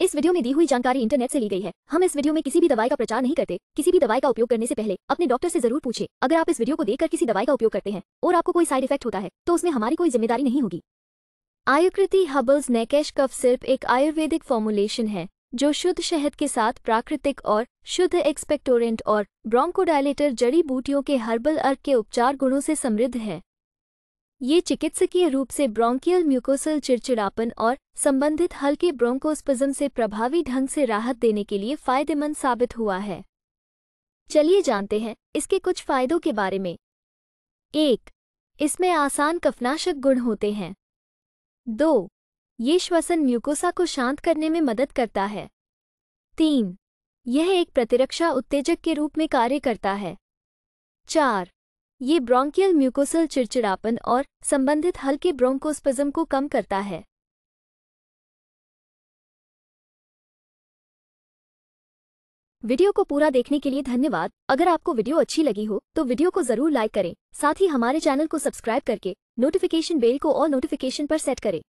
इस वीडियो में दी हुई जानकारी इंटरनेट से ली गई है हम इस वीडियो में किसी भी दवाई का प्रचार नहीं करते किसी भी दवाई का उपयोग करने से पहले अपने डॉक्टर से जरूर पूछे अगर आप इस वीडियो को देखकर किसी दवाई का उपयोग करते हैं और आपको कोई साइड इफेक्ट होता है तो उसमें हमारी कोई जिम्मेदारी नहीं होगी आयुकृति हबल्स नेकेश कफ सिर्फ एक आयुर्वेदिक फॉर्मुलेशन है जो शुद्ध शहद के साथ प्राकृतिक और शुद्ध एक्सपेक्टोरेंट और ब्रोंकोडायलेटर जड़ी बूटियों के हर्बल अर्क के उपचार गुणों से समृद्ध है ये चिकित्सकीय रूप से ब्रोंकियल म्यूकोसल चिड़चिड़ापन और संबंधित हल्के ब्रोंकोस्पिज्म से प्रभावी ढंग से राहत देने के लिए फायदेमंद साबित हुआ है चलिए जानते हैं इसके कुछ फायदों के बारे में एक इसमें आसान कफनाशक गुण होते हैं दो ये श्वसन म्यूकोसा को शांत करने में मदद करता है तीन यह एक प्रतिरक्षा उत्तेजक के रूप में कार्य करता है चार ये ब्रोंकियल म्यूकोसल चिड़चिड़ापन और संबंधित हल्के ब्रोंकोस्पज्म को कम करता है वीडियो को पूरा देखने के लिए धन्यवाद अगर आपको वीडियो अच्छी लगी हो तो वीडियो को जरूर लाइक करें साथ ही हमारे चैनल को सब्सक्राइब करके नोटिफिकेशन बेल को और नोटिफिकेशन पर सेट करें